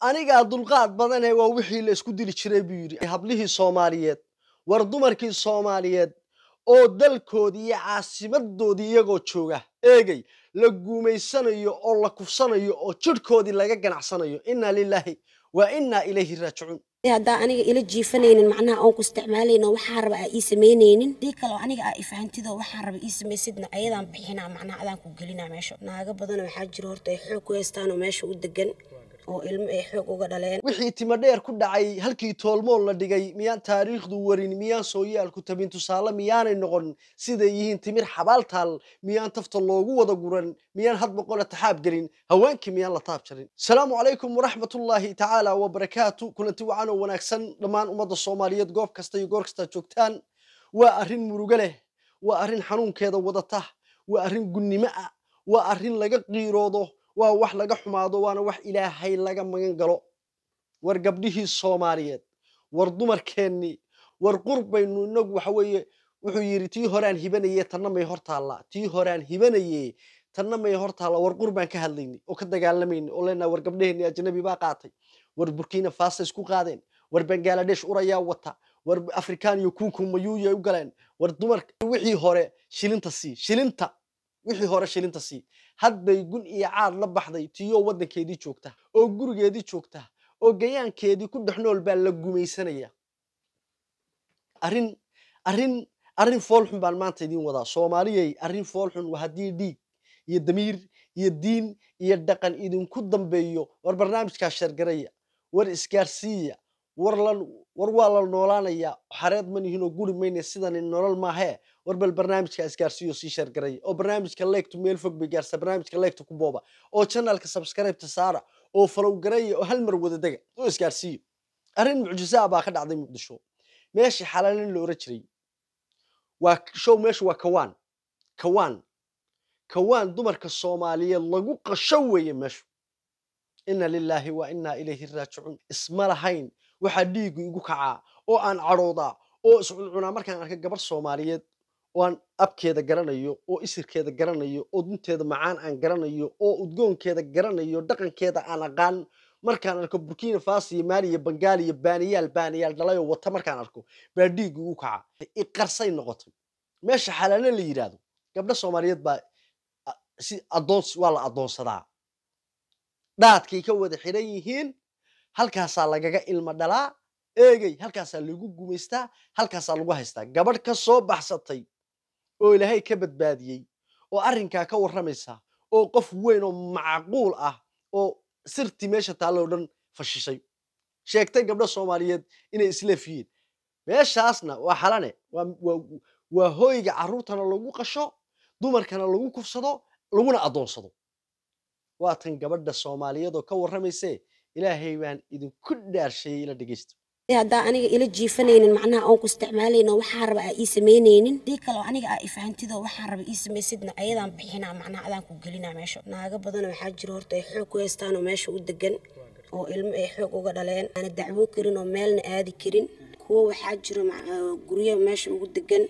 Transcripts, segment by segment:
anigaa dulqaad badane waa wixii la isku dili jiray buu yidhi hablihii soomaaliyeed war dumarkii soomaaliyeed oo dalkoodii iyo caasimadoodii iyagoo jooga eegay la guumaysanayo oo la kufsanayo oo jidhkoodii laga ganacsanayo innaa lilaahi wa innaa ilayhi raajicuun haddaa aniga ila jiifanaynin macnaha oon ku isticmaalayno waxaa raba aa ii samaynaynin dii kale oo aniga aa ifahantido waxaa raba ii samaysidna ayadaan bixinaa macnaha adaan ku gelinaa meesha naago badan waxaa jira horta ay xoog ku haystaan meesha u degan oo ilmo ay xoog uga dhaleen wixii timadheer ku dhacay halkii toolmool la dhigay miyaan taariikhdu warin miyaan sooyaal tabin tusaale miyaanay noqon siday yihiin timir xabaaltaal miyaan tafta loogu wada guran miyaan had boqola taxaab gelin haweenkii miyaan la taab jarin asalaamu calaykum waraxmatullaahi tacaala wabarakaatu kulanti wacan oo wanaagsan dhammaan ummadda soomaaliyeed goob kasta iyo goor kastaa joogtaan waa arrin murugo leh waa arrin xanuunkeeda wadata waa arrin gunnimo a ah, waa arrin laga qiiroodo waa wax laga xumaado waana wax ilaahay laga magan galo war gabdhihii soomaaliyeed war dumarkeennii war qur baynu inagu waxa weeye wuxuu yidhi tii horaan hibanaye tanna may hortaalla tii horeaan hibanaye tanna may hor war qur baan ka hadlayni oo ka dagaalamayni oo leenaha war gabdhaheenni ajnabi baa qaatay war burkina faso isku qaadeen war bangaladesh urayaa wata war afrikaan iyo kunkun u galeen war dumarka wixii hore shilinta sii shilinta wixii hore shilinta sii hadbay gun iyo caad la baxday tiyo waddankeedii joogta oo gurigeedii joogta oo gayaankeedii ku dhex nool baa la gumaysanaya arin arin arrin foolxun baan maanta idiin wadaa soomaaliyay arrin foolxun waa haddii dhiig iyo damiir iyo diin iyo dhaqan idinku dambeeyo war barnaamijkaa sheergaraya war isgaarsiiya war waa la noolaanayaa xareed manihin oo guri maynaya sidani nolol maahee warbal barnaamijka isgaarsiyo sii sheergaraya oo barnaamijka leegtu meel fog bay gaarsaa barnaamijka leegta ku booba oo janalka sabskraibta saara oo falowgaraya oo hal mar wada dega oo isgaarsiiyo arrin mucjisaa baa ka dhacday muqdisho meeshii xalaalin la oran jiray waa show meeshu waa kawaan kawaan kawaan dumarka soomaaliyeed lagu qasho weeye meeshu ina lilaahi wa inaa ilayhi raajicuun isma lahayn waxaa dhiigu igu kacaa oo aan cadhoodaa oo iscuncunaa markaan arka gabar soomaaliyeed waan abkeeda garanayo oo isirkeeda garanayo oo dunteeda macaan aan garanayo oo udgoonkeeda garanayo dhaqankeeda aan aqaan markaan arko burkina faso iyo maali iyo bangaali iyo baaniyaal baaniyaal dhalayo wata markaan arko baa dhiigga u kaca iqarsay noqotay meesha xalaalo la yidhaahdo gabdho soomaaliyeed baa si adoons waa la adoonsadaa dhaadkay ka wada xiran yihiin halkaasaa lagaga ilma dhalaa eegey halkaasaa lagu gumaystaa halkaasaa lagu haystaa gabadh ka soo baxsatay oo ilaahay ka badbaadiyey oo arrinkaa ka warramaysa oo qof weyn oo macquul ah oo sirtii meesha taalloo dhan fashishay sheegtay gabdho soomaaliyeed inay islafyihiin meeshaasna waa xalane waa hooyga carruurtana lagu qasho dumarkana lagu kufsado laguna addoonsado waatan gabadha soomaaliyeed oo ka warramaysee ilaahay baan idinku dhaarsheeyey ila dhegaysta haddaa aniga ila jiifanaynin macnaha oon ku isticmaalayno waxaa raba aa ii samaynaynin dii kaleo aniga aa ifahantidoo waxaa raba ii samaysidna ayadaan bixinaa macnaha adaan ku gelinaa meesha naaga badan waxaa jiro horta ay xoog ku haystaan meesha u degan oo ilmo ay xoog uga dhaleen aana dacwo karin oo meelna aadi karin kuwo waxaa jiro guryo meesha ugu degan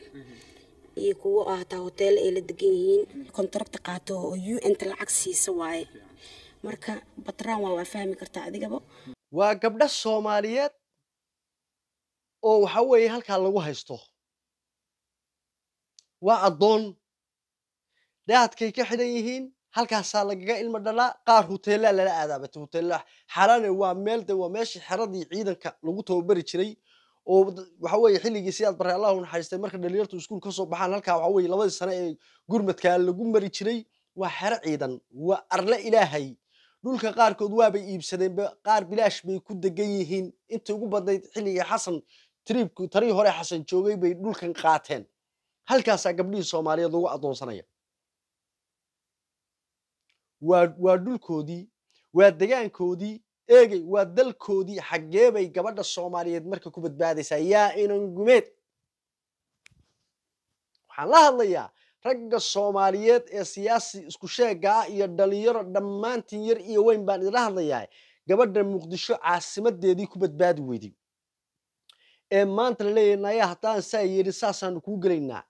iyo kuwo ah taa ay la degan yihiin kontaragta qaato oo u n lacag siisa waaye marka batraan waa waa fahmi kartaa adigaba waa gabdho soomaaliyeed oo waxa weeye halkaa lagu haysto waa addoon dee ka xidhan yihiin halkaasaa lagaga ilma dhalaa qaar huteellaa lala aadaabat huteellaa xaalaane waa meel de waa meeshii xeradii ciidanka lagu tababari jiray oo waxa weeye xilligii sidaad barre allahu naxariistay marka dhalinyartu iskuul ka soo baxaan halkaa waxa weeye labadii sane ee gurmadkaa lagu mari jiray waa xero ciidan waa arle ilaahay dhulka qaarkood waabay iibsadeen qaar bilaash bay ku degan yihiin intii ugu badnayd xilligii xasan tiriibku tarii hore xasan joogay bay dhulkan qaateen halkaasaa gabdhihii soomaaliyeed lagu adoonsanaya waa dhulkoodii waa degaankoodii eegey waa dalkoodii xaggee bay gabadha soomaaliyeed marka ku badbaadaysaa yaa inan gumeed waxaan la hadlayaa ragga soomaaliyeed ee siyaasi isku sheega ah iyo dhalinyaro dhammaantiin yar iyo weyn baan idinla hadlayaa gabadha muqdisho caasimadeedii ku badbaadi weyday ee maanta la leeyahnaya haddaan saa yeedhin saasaanu kuu gelaynaa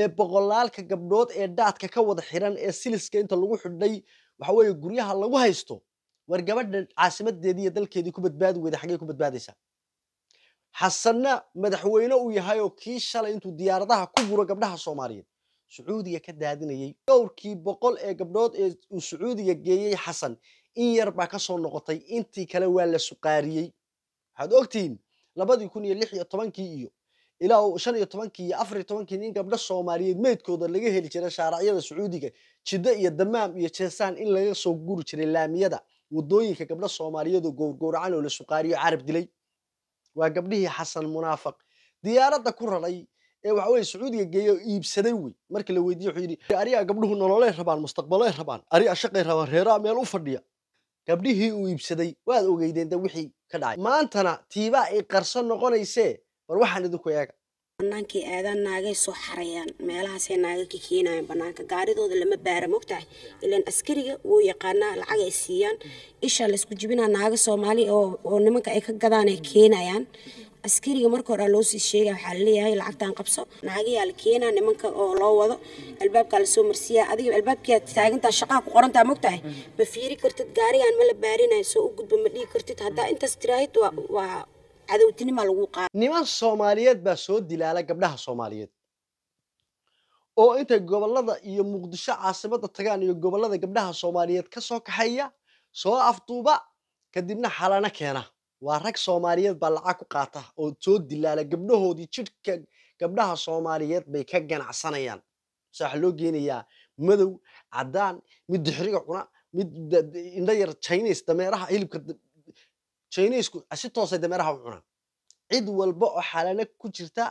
ee boqolaalka gabdhood ee daadka ka wada xiran ee siliska inta lagu xidhay waxa weeye guryaha lagu haysto war gabadha caasimadeedii iyo dalkeedii ku badbaadi weyda xaggay ku badbaadaysaa xasanna madaxweyne uu yahay oo kii shalay intuu diyaaradaha ku guro gabdhaha soomaaliyeed sacuudiga ka daadinayay dhowrkii boqol ee gabdhood ee uu sacuudiga geeyey xasan in yar baa ka soo noqotay intii kale waa la suqaariyey waxaad ogtihiin labadii kun iyo lix iyo tobankii iyo ilaa shan iyo tobankii iyo afar iyo tobankii nin gabdho soomaaliyeed meydkooda laga heli jiray shaaracyada sacuudiga jiddo iyo damaam iyo jeesaan in laga soo guri jiray laamiyada wadooyinka gabdho soomaaliyeed oo gowrgowracan oo la suqaariyo carab dilay waa gabdhihii xasan munaafaq diyaaradda ku raray ee waxa weye sacuudiga geeya oo iibsaday wey marka la weydiye wuxuu yidhi arigaa gabdhuhu nololay rabaan mustaqbalay rabaan arigaa shaqay rabaan reeraa meel u fadhiya gabdhihii uu iibsaday waad ogeydeen de wixii ka dhacay maantana tiibaa ay qarso noqonaysee war waxaan idinku eega banaankii aadaan naagay soo xarayaan meelahaasay naaga ka keenayaan banaanka gaaridooda lama baara mogtahay ilan askariga wuu yaqaanaa lacag ay siiyaan ishaa laysku jibinaa naaga soomaali oo nimanka ay ka gadaan ay keenayaan askariga marka hore loosii sheega waxaa laleeyahay lacagtan qabso lacagayaa la keenaa nimanka oo loo wado albaabkaa lasoo marsiiyaa adiga albaabkiaad taagantaa shaqaa ku qorantaa mogtahay ma fiiri kartid gaarigan ma la baarinayo soo u gudba ma dhigi kartid haddaa intaas tiraahid waa cadowtinima lagu qaada niman soomaaliyeed baa soo dilaala gabdhaha soomaaliyeed oo intay gobolada iyo muqdisho caasimada tagaan iyo gobolada gabdhaha soomaaliyeed ka soo kaxeeya soo afduuba kadibna xalana keena waa rag soomaaliyeed baa lacag ku qaata oo soo dilaala gabdhahoodii jidhka gabdhaha soomaaliyeed bay ka ganacsanayaan se waxaa loo geenayaa madow caddaan mid dixriga cuna mid indha yar chineis dameeraha hilibka chineisku si toosay dameeraha u cunaan cid walba oo xalana ku jirta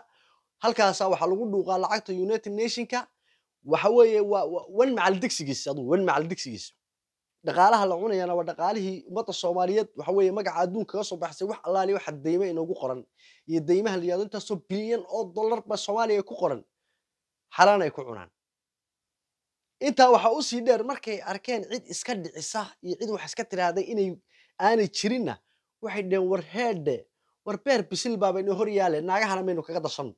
halkaasa waxaa lagu dhuuqaa lacagta united nationka waxa weeye wa wan macal digsigiis aduu wan macal digsigiis dhaqaalaha la cunayana waa dhaqaalihii ummadda soomaaliyeed waxa magaca adduunka kaga soo baxsay wax allaali waxa deyma inoogu qoran iyo deymaha la intaasoo bilyan oo dollar ba soomaaliya ku qoran xalaan ay ku cunaan intaa waxaa usii dheer markay arkeen cid iska dhicisa iyo cid wax iska tiraahday inay aanay jirinna waxay dheheen war heedhe war beer bisil baaba inoo hor yaale naagahana maynu kaga dasan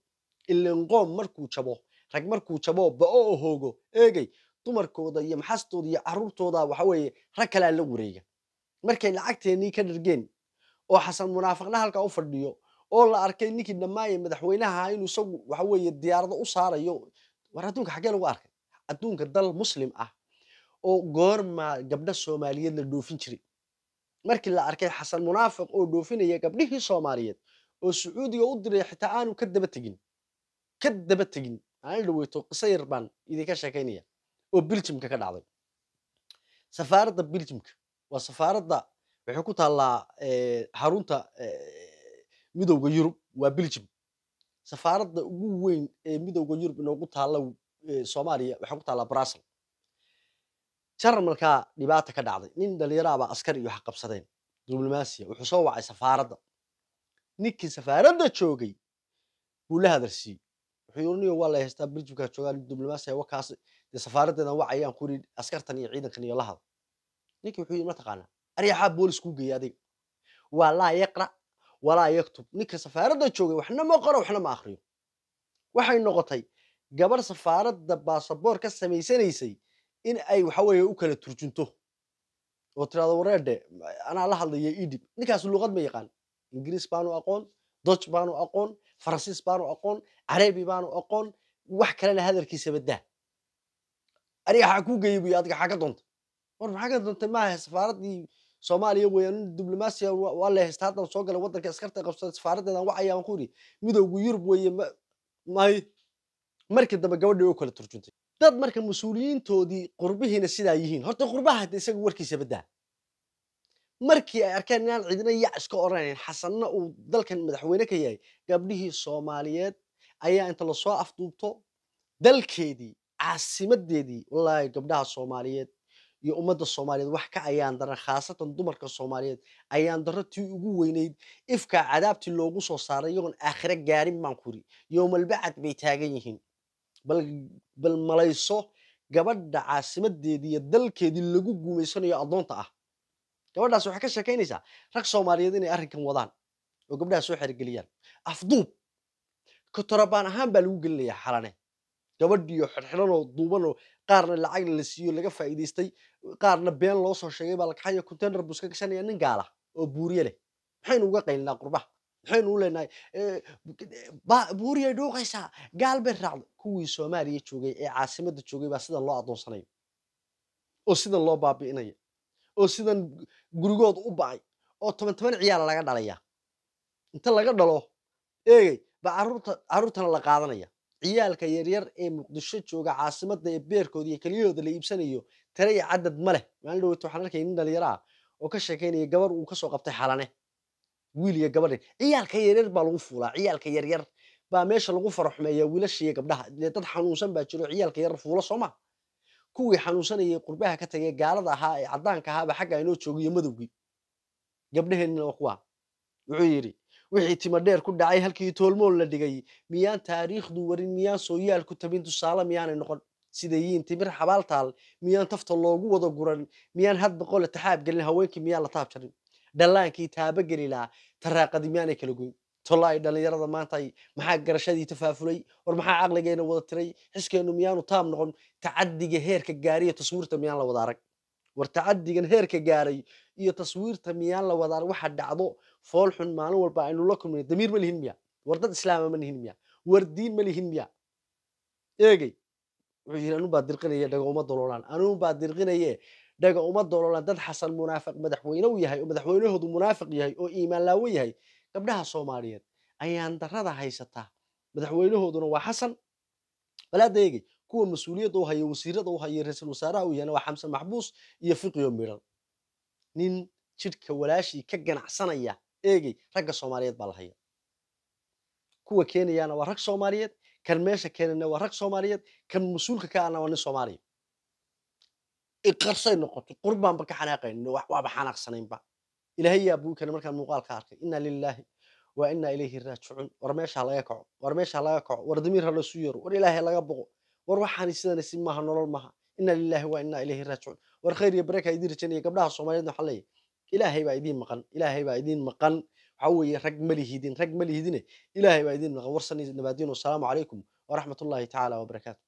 ilinqoom markuu jabo rag markuu jabo ba-o ohoogo eegey dumarkooda iyo maxastooda iyo caruurtooda waxa rag kalea la wareega markay lacagteenii ka dhargeen oo xasan munaafiqna halkaa u fadhiyo oo la arkay ninkii dhammaaya madaxweynaha ah inuu isagu waxa weeye diyaarada u saarayo war adduunka xaggee lagu arkay adduunka dal muslim ah oo goorma gabdha soomaaliyeed la dhoofin jiray markii la arkay xasan munaafiq oo dhoofinaya gabdhihii soomaaliyeed oo sacuudiga u diray xitaa aanu ka daba tegin ka daba tegin aan dhaweyto qiso yar baan idinka sheekaynaya oo beljimka ka dhacday safaaradda beljimka waa safaaradda waxay ku taallaa xarunta midowda yurub waa beljim safaaradda ugu weyn ee midowda yurub inoogu taalla soomaaliya waxay ku taallaa brussel jarmalkaa dhibaata ka dhacday nin dhalinyaraabaa askari iyo waxqabsadeen diblomaasiya wuxuu soo wacay safaaradda ninkii safaaradda joogay buu la hadalsiiyey wuxuu yiri niyo waa la haystaa beljimkaa joogaa diblomaasiya wakaasi dee safaaraddeedna waca ayaan ku idhi askartan iyo ciidankan iyo lahad ninkii wuxuu yidhi mataqaanaa aryaxaa boolis kuu geeyay adiga waa laa yaqra walaa yaktub ninka safaaradda joogay waxna ma qoro waxna ma akhriyo waxay noqotay gabar safaaradda baasaboor ka samaysanaysay in ay waxa weeye u kala turjunto oo tiraado wareedhe anaa la hadlaya idib ninkaas luuqad ma yaqaan ingiriis baanu aqoon doj baanu aqoon faransiis baanu aqoon carabi baanu aqoon wax kalena hadalkiisaba daa aniga xaa kuu geeyey buy adiga xaa ka doontay war maxaa ka doontay maaha safaaraddii soomaaliya weeyaan diblomaasiya waa la haysta haddaan soo galay waddanka askarta qabsada safaaraddeedaan wacayaan ku idhi midowga yurub weeye may markii dambe gabadhii oo kala turjuntay dad marka mas-uuliyiintoodii qurbihiina sidaa yihiin horta qurbaha hadda isaga warkiisa baddaa markii ay arkeen inaan cidina yac iska oranayn xasanna uu dalkan madaxweyne ka yahay gabdhihii soomaaliyeed ayaa inta lasoo afduubto dalkeedii caasimadeedii wallaahi gabdhaha soomaaliyeed iyo ummadda soomaaliyeed wax ka ayaan dara khaasatan dumarka soomaaliyeed ayaan daro tii ugu weyneyd ifkaa cadaabtii loogu soo saaray iyagoon aakhiro gaarin baan kuri yowmalbacad bay taagan yihiin bal malayso gabadha caasimadeedii iyo dalkeedii lagu guumaysanayo addoonta ah gabadhaas waxaa ka sheekaynaysaa rag soomaaliyeed inay arrinkan wadaan oo gabdhaha soo xergeliyaan afduub kotorabaan ahaan baa lagu gelinayaa xalane gabadhiioo xirxiran oo duuban oo qaarna lacagna la siiyo laga faa'iidaystay qaarna been loo soo sheegay baa la kaxaya container buu iska gashanaya nin gaala oo buuriye leh maxaynu uga qaylinaa qurbaha maxaynu u leenahay buuriyay dhuuqaysaa gaal bay raacda kuwii soomaaliya joogay ee caasimadda joogay baa sidan loo adoonsanaya oo sidan loo baabi'inaya oo sidan gurigood u ba'ay oo toban toban ciyaala laga dhalaya inta laga dhalo eegey baa caruurtana la qaadanaya ciyaalka yaryar ee muqdisho jooga caasimada ee beerkooda iyo keliyahooda la iibsanayo tare cadad ma leh maalin dhaweyt waxaan arkay nin dhalinyaro ah oo ka sheekeynaya gabar uu kasoo qabtay xalane wiil iyo gabadhe ciyaalka yaryar baa lagu fuulaa ciyaalka yaryar baa meesha lagu faraxumeeya wiilashiiyo gabdhaha dee dad xanuunsan baa jiro ciyaalka yaryar fuula sooma kuwii xanuunsanayay qurbaha ka tagee gaalada ahaa ee caddaanka ahaaba xagga inoo joogiyo madowgii gabdhaheenina waa kuwa wuxuu yidhi wixii timodheer ku dhacay halkii toolmool la dhigay miyaan taariikhdu warin miyaan sooyaal ku tabin tusaale miyaanay noqon sidayiin timir xabaaltaal miyaan tafta loogu wada guran miyaan had boqole taxaab gelin haweenkii miyaan la taab jarin dhallaankii taabagelilaa taraaqadi miyaanay kala goyn tolai dhallinyarada maantay maxaa garashadii tafaafulay war maxaa caqligeena wada tiray xiskeennu miyaanu taab noqon tacadiga heerka gaariyo taswiirta miyaan la wada arag war tacadigan heerka gaaray iyo taswiirta miyaan la wada arag waxa dhacdo fool xun maalin walba aynu la kulmayno damiir ma lihin miya war dad islaama ma lihin miya war diin ma lihin miya eegey wuxuu yidhi anun baa dirqinaye dhaga uma doloolaan anun baa dirqinaye dhaga uma doloolaan dad xasan munaafiq madaxweyne u yahay oo madaxweynahoodu munaafiq yahay oo iimaan laawo yahay gabdhaha soomaaliyeed ayaan darada haysataa madaxweynahooduna waa xasan balaada eegey kuwa mas-uuliyadda u haya wasiirada u haya ra-iisul wasaaraha u yahayna waa xamsan maxbuus iyo fiqiyo midhan nin jidhka walaashii ka ganacsanaya eegey ragga soomaaliyeed baa la haya kuwa keenayaana waa rag soomaaliyeed kan meesha keenana waa rag soomaaliyeed kan mas-uulka ka ana waa nin soomaaliya iqarsay noqoto qurbaanba ka xanaaqaynin waxwaaba xanaaqsanaynba ilaahay buu kane markaan muuqaalka arkay inna lilaahi wa inna ilayhi raajicuun war meesha laga kaco war meesha laga kaco war damiir ha yeero war ilaahay laga boqo war waxaan sidanaysin maaha nolol maaha inna lilaahi wa inna ilayhi raajicuun war khayr iyo baraka idii rajaynaya gabdhaha soomaaliyeedna waxaa leeyahay ilaahay baa idiin maqan ilaahay baa idiin maqan waxa weeye rag ma lihidin rag ma lihidine ilaahay baa idiin maqan warsan nabaadiin wasalaamu calaykum waraxmatullaahi tacaala wabarakaatu